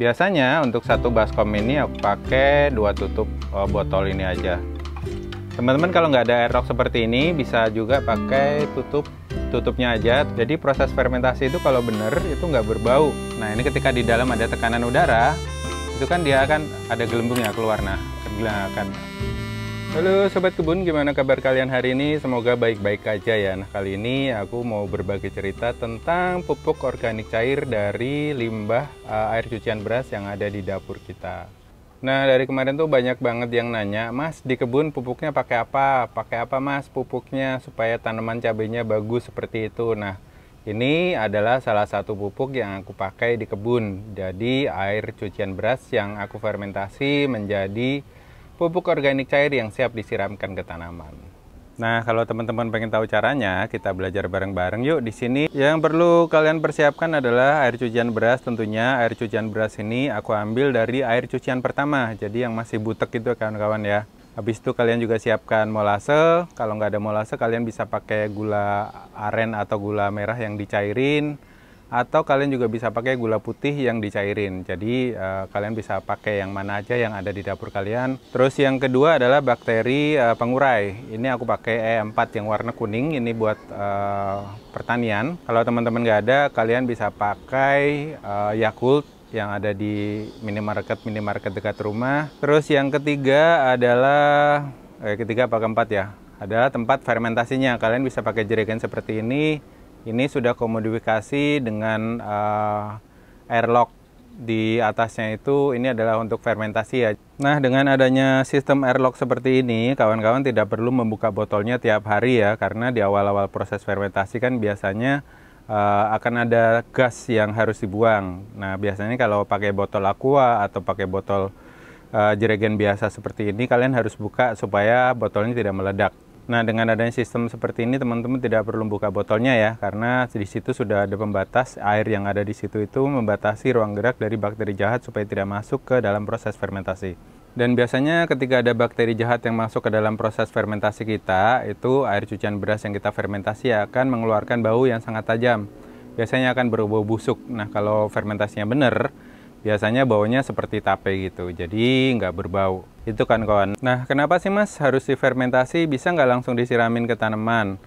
Biasanya untuk satu baskom ini aku pakai dua tutup eh, botol ini aja. Teman-teman kalau nggak ada airlock seperti ini bisa juga pakai tutup tutupnya aja. Jadi proses fermentasi itu kalau bener itu nggak berbau. Nah ini ketika di dalam ada tekanan udara itu kan dia akan ada gelembung ya keluar. Nah akan Halo Sobat Kebun, gimana kabar kalian hari ini? Semoga baik-baik aja ya. Nah kali ini aku mau berbagi cerita tentang pupuk organik cair dari limbah uh, air cucian beras yang ada di dapur kita. Nah dari kemarin tuh banyak banget yang nanya, Mas di kebun pupuknya pakai apa? Pakai apa Mas pupuknya supaya tanaman cabenya bagus seperti itu? Nah ini adalah salah satu pupuk yang aku pakai di kebun. Jadi air cucian beras yang aku fermentasi menjadi pupuk organik cair yang siap disiramkan ke tanaman. Nah, kalau teman-teman pengen tahu caranya, kita belajar bareng-bareng yuk di sini. Yang perlu kalian persiapkan adalah air cucian beras tentunya. Air cucian beras ini aku ambil dari air cucian pertama, jadi yang masih butek itu kawan-kawan ya. Habis itu kalian juga siapkan molase. Kalau nggak ada molase, kalian bisa pakai gula aren atau gula merah yang dicairin atau kalian juga bisa pakai gula putih yang dicairin. Jadi uh, kalian bisa pakai yang mana aja yang ada di dapur kalian. Terus yang kedua adalah bakteri uh, pengurai. Ini aku pakai E4 yang warna kuning. Ini buat uh, pertanian. Kalau teman-teman nggak ada, kalian bisa pakai uh, Yakult yang ada di minimarket minimarket dekat rumah. Terus yang ketiga adalah eh, ketiga apa keempat ya? Adalah tempat fermentasinya. Kalian bisa pakai jerigen seperti ini ini sudah komodifikasi dengan uh, airlock di atasnya itu ini adalah untuk fermentasi ya. Nah, dengan adanya sistem airlock seperti ini, kawan-kawan tidak perlu membuka botolnya tiap hari ya karena di awal-awal proses fermentasi kan biasanya uh, akan ada gas yang harus dibuang. Nah, biasanya kalau pakai botol aqua atau pakai botol uh, eh, jerigen biasa seperti ini kalian harus buka supaya botolnya tidak meledak. Nah, dengan adanya sistem seperti ini, teman-teman tidak perlu buka botolnya ya, karena di situ sudah ada pembatas air yang ada di situ itu membatasi ruang gerak dari bakteri jahat supaya tidak masuk ke dalam proses fermentasi. Dan biasanya ketika ada bakteri jahat yang masuk ke dalam proses fermentasi kita, itu air cucian beras yang kita fermentasi akan mengeluarkan bau yang sangat tajam. Biasanya akan berbau busuk. Nah, kalau fermentasinya benar, biasanya baunya seperti tape gitu, jadi nggak berbau. Itu kan kawan. Nah, kenapa sih mas harus difermentasi? Bisa nggak langsung disiramin ke tanaman?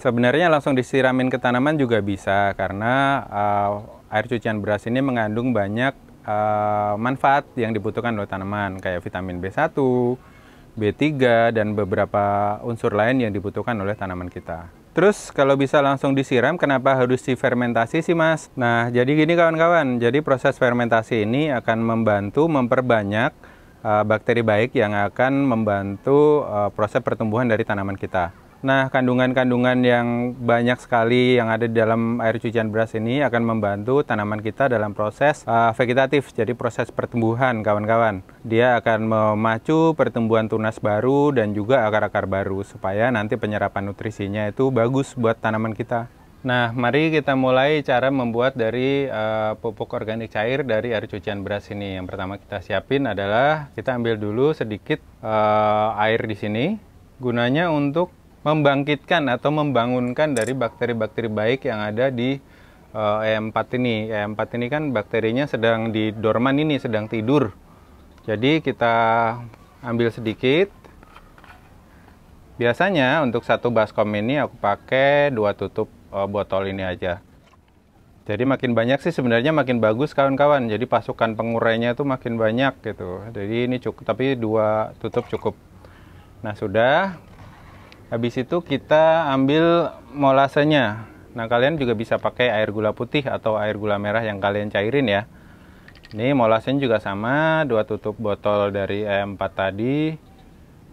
Sebenarnya langsung disiramin ke tanaman juga bisa karena uh, air cucian beras ini mengandung banyak uh, manfaat yang dibutuhkan oleh tanaman kayak vitamin B1, B3 dan beberapa unsur lain yang dibutuhkan oleh tanaman kita. Terus kalau bisa langsung disiram, kenapa harus difermentasi sih mas? Nah jadi gini kawan-kawan, jadi proses fermentasi ini akan membantu memperbanyak Eh, bakteri baik yang akan membantu eh, proses pertumbuhan dari tanaman kita. Nah, kandungan-kandungan yang banyak sekali yang ada di dalam air cucian beras ini akan membantu tanaman kita dalam proses uh, vegetatif, jadi proses pertumbuhan, kawan-kawan. Dia akan memacu pertumbuhan tunas baru dan juga akar-akar baru supaya nanti penyerapan nutrisinya itu bagus buat tanaman kita. Nah, mari kita mulai cara membuat dari uh, pupuk organik cair dari air cucian beras ini. Yang pertama kita siapin adalah kita ambil dulu sedikit uh, air di sini. Gunanya untuk membangkitkan atau membangunkan dari bakteri-bakteri baik yang ada di uh, em 4 ini. E em 4 ini kan bakterinya sedang di dorman ini, sedang tidur. Jadi kita ambil sedikit. Biasanya untuk satu baskom ini aku pakai dua tutup Eh, botol ini aja. Jadi makin banyak sih sebenarnya makin bagus kawan-kawan. Jadi pasukan pengurainya itu makin banyak gitu. Jadi ini cukup tapi dua tutup cukup. Nah, sudah. Habis itu kita ambil molasenya. Nah, kalian juga bisa pakai air gula putih atau air gula merah yang kalian cairin ya. Ini molasenya juga sama, dua tutup botol dari e M4 tadi.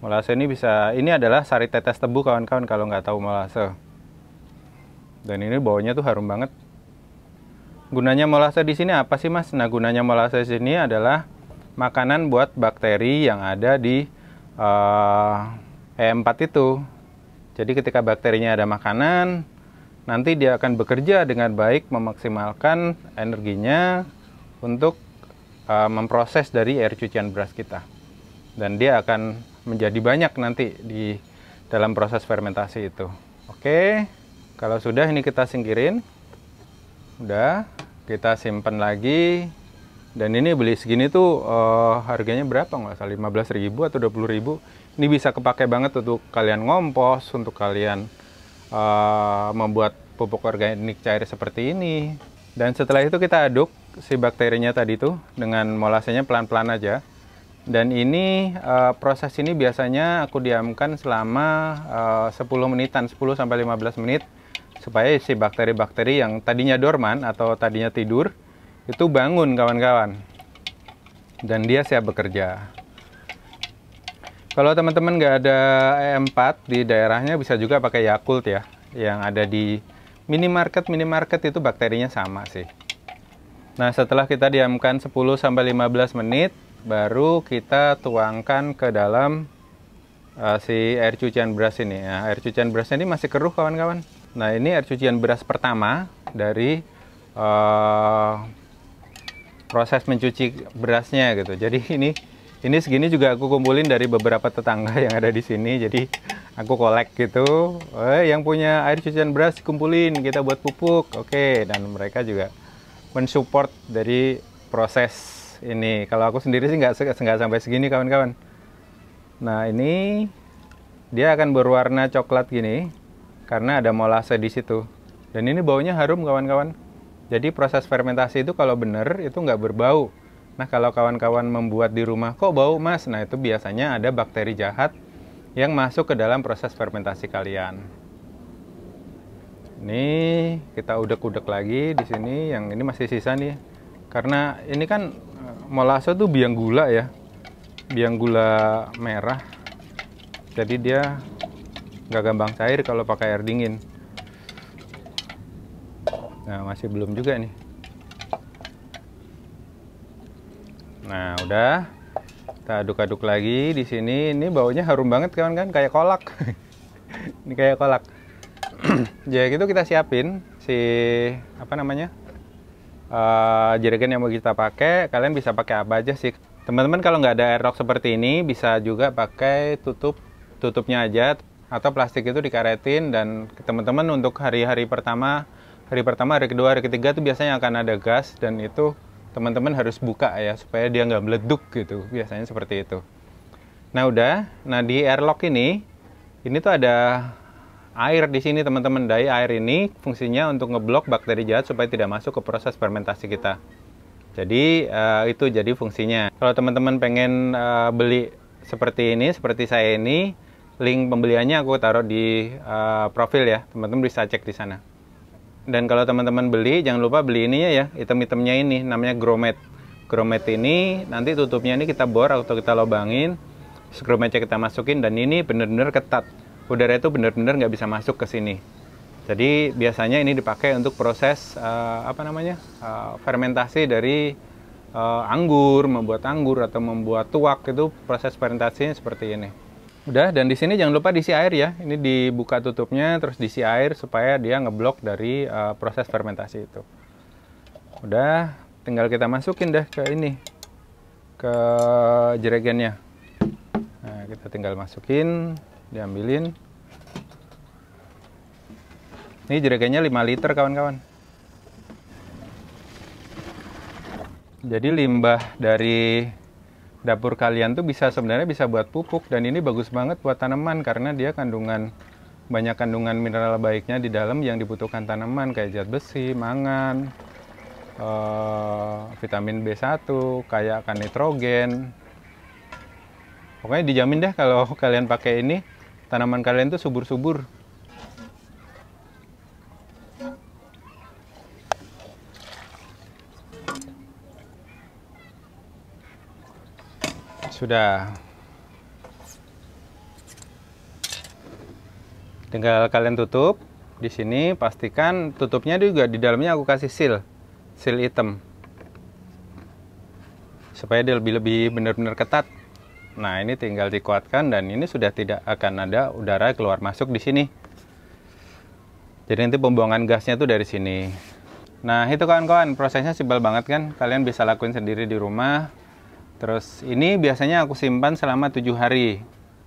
Molase ini bisa ini adalah sari tetes tebu kawan-kawan kalau nggak tahu molase. Dan ini baunya tuh harum banget. Gunanya molase di sini apa sih mas? Nah gunanya molase di sini adalah makanan buat bakteri yang ada di uh, eh, E4 itu. Jadi ketika bakterinya ada makanan, nanti dia akan bekerja dengan baik memaksimalkan energinya untuk uh, memproses dari air cucian beras kita. Dan dia akan menjadi banyak nanti di dalam proses fermentasi itu. Oke. Okay? Kalau sudah ini kita singkirin. Udah, kita simpen lagi. Dan ini beli segini tuh uh, harganya berapa nggak salah ribu atau 20 ribu? Ini bisa kepake banget untuk kalian ngompos, untuk kalian uh, membuat pupuk organik cair seperti ini. Dan setelah itu kita aduk si bakterinya tadi tuh dengan molasenya pelan-pelan aja. Dan ini uh, proses ini biasanya aku diamkan selama uh, 10 menitan, 10 sampai 15 menit supaya si bakteri-bakteri yang tadinya dorman atau tadinya tidur itu bangun kawan-kawan dan dia siap bekerja. Kalau teman-teman nggak ada e em 4 di daerahnya bisa juga pakai Yakult ya, yang ada di minimarket minimarket itu bakterinya sama sih. Nah setelah kita diamkan 10 15 menit, baru kita tuangkan ke dalam uh, si air cucian beras ini. Nah, air cucian berasnya ini masih keruh kawan-kawan. Nah ini air cucian beras pertama dari uh, proses mencuci berasnya gitu. Jadi ini ini segini juga aku kumpulin dari beberapa tetangga yang ada di sini. Jadi aku kolek gitu. Eh, yang punya air cucian beras kumpulin kita buat pupuk. Oke, dan mereka juga mensupport dari proses ini. Kalau aku sendiri sih nggak nggak sampai segini kawan-kawan. Nah ini dia akan berwarna coklat gini karena ada molase di situ. Dan ini baunya harum kawan-kawan. Jadi proses fermentasi itu kalau benar itu nggak berbau. Nah kalau kawan-kawan membuat di rumah kok bau mas? Nah itu biasanya ada bakteri jahat yang masuk ke dalam proses fermentasi kalian. Ini kita udek-udek lagi di sini, yang ini masih sisa nih. Karena ini kan eh, molase tuh biang gula ya biang gula merah jadi dia nggak gampang cair kalau pakai air dingin nah masih belum juga nih nah udah kita aduk-aduk lagi di sini ini baunya harum banget kawan kan kayak kolak ini kayak kolak jadi itu kita siapin si apa namanya uh, jerigen yang mau kita pakai kalian bisa pakai apa aja sih Teman-teman kalau nggak ada airlock seperti ini bisa juga pakai tutup tutupnya aja atau plastik itu dikaretin dan teman-teman untuk hari-hari pertama, hari pertama, hari kedua, hari ketiga itu biasanya akan ada gas dan itu teman-teman harus buka ya supaya dia nggak meleduk gitu. Biasanya seperti itu. Nah udah, nah di airlock ini, ini tuh ada air di sini teman-teman. Dari air ini fungsinya untuk ngeblok bakteri jahat supaya tidak masuk ke proses fermentasi kita. Jadi uh, itu jadi fungsinya. Kalau teman-teman pengen uh, beli seperti ini, seperti saya ini, link pembeliannya aku taruh di uh, profil ya. Teman-teman bisa cek di sana. Dan kalau teman-teman beli, jangan lupa beli ini ya, ya. item-itemnya ini, namanya gromet. Gromet ini nanti tutupnya ini kita bor atau kita lobangin, grometnya kita masukin dan ini benar-benar ketat. Udara itu benar-benar nggak bisa masuk ke sini. Jadi biasanya ini dipakai untuk proses uh, apa namanya uh, fermentasi dari uh, anggur, membuat anggur atau membuat tuak itu proses fermentasinya seperti ini. Udah dan di sini jangan lupa diisi air ya. Ini dibuka tutupnya terus diisi air supaya dia ngeblok dari uh, proses fermentasi itu. Udah tinggal kita masukin deh ke ini ke jerigennya. Nah, kita tinggal masukin, diambilin. Ini juragannya 5 liter kawan-kawan. Jadi limbah dari dapur kalian tuh bisa sebenarnya bisa buat pupuk dan ini bagus banget buat tanaman karena dia kandungan banyak kandungan mineral baiknya di dalam yang dibutuhkan tanaman kayak zat besi, mangan, eh, vitamin B1, kayak akan nitrogen. Pokoknya dijamin deh kalau kalian pakai ini, tanaman kalian tuh subur-subur. Sudah. Tinggal kalian tutup. Di sini pastikan tutupnya juga di dalamnya aku kasih seal. Seal hitam. Supaya dia lebih lebih benar-benar ketat. Nah, ini tinggal dikuatkan dan ini sudah tidak akan ada udara keluar masuk di sini. Jadi nanti pembuangan gasnya itu dari sini. Nah, itu kawan-kawan, prosesnya simpel banget kan? Kalian bisa lakuin sendiri di rumah. Terus ini biasanya aku simpan selama tujuh hari.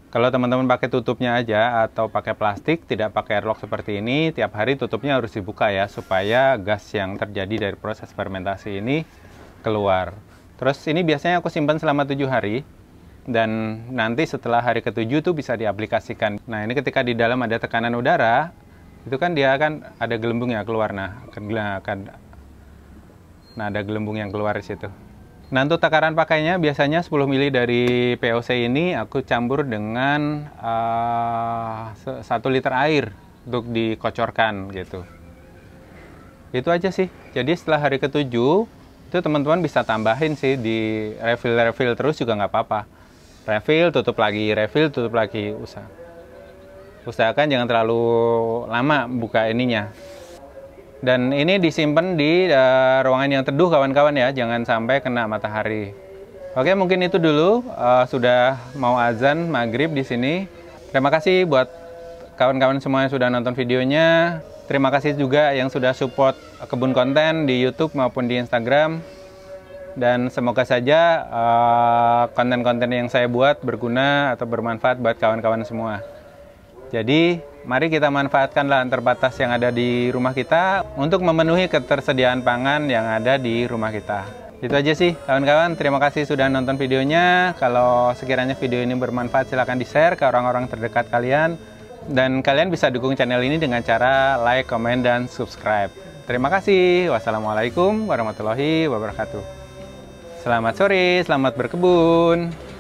Kalau teman-teman pakai tutupnya aja atau pakai plastik, tidak pakai airlock seperti ini, tiap hari tutupnya harus dibuka ya, supaya gas yang terjadi dari proses fermentasi ini keluar. Terus ini biasanya aku simpan selama tujuh hari, dan nanti setelah hari ketujuh itu bisa diaplikasikan. Nah ini ketika di dalam ada tekanan udara, itu kan dia akan ada gelembung yang keluar, nah akan, nah, akan nah ada gelembung yang keluar di situ. Nah untuk takaran pakainya biasanya 10 mili dari POC ini aku campur dengan uh, eh, 1 liter air untuk dikocorkan gitu. Itu aja sih. Jadi setelah hari ketujuh itu teman-teman bisa tambahin sih di refill-refill terus juga nggak apa-apa. Refill, tutup lagi, refill, tutup lagi, usah. Usahakan jangan terlalu lama buka ininya, dan ini disimpan di uh, ruangan yang teduh kawan-kawan ya, jangan sampai kena matahari. Oke, mungkin itu dulu uh, sudah mau azan maghrib di sini. Terima kasih buat kawan-kawan semua yang sudah nonton videonya. Terima kasih juga yang sudah support kebun konten di YouTube maupun di Instagram. Dan semoga saja eh, konten-konten uh, konten -konten yang saya buat berguna atau bermanfaat buat kawan-kawan semua. Jadi, mari kita manfaatkan lahan terbatas yang ada di rumah kita untuk memenuhi ketersediaan pangan yang ada di rumah kita. Itu aja sih, kawan-kawan. Terima kasih sudah nonton videonya. Kalau sekiranya video ini bermanfaat, silahkan di-share ke orang-orang terdekat kalian. Dan kalian bisa dukung channel ini dengan cara like, comment, dan subscribe. Terima kasih. Wassalamualaikum warahmatullahi wabarakatuh. Selamat sore, selamat berkebun.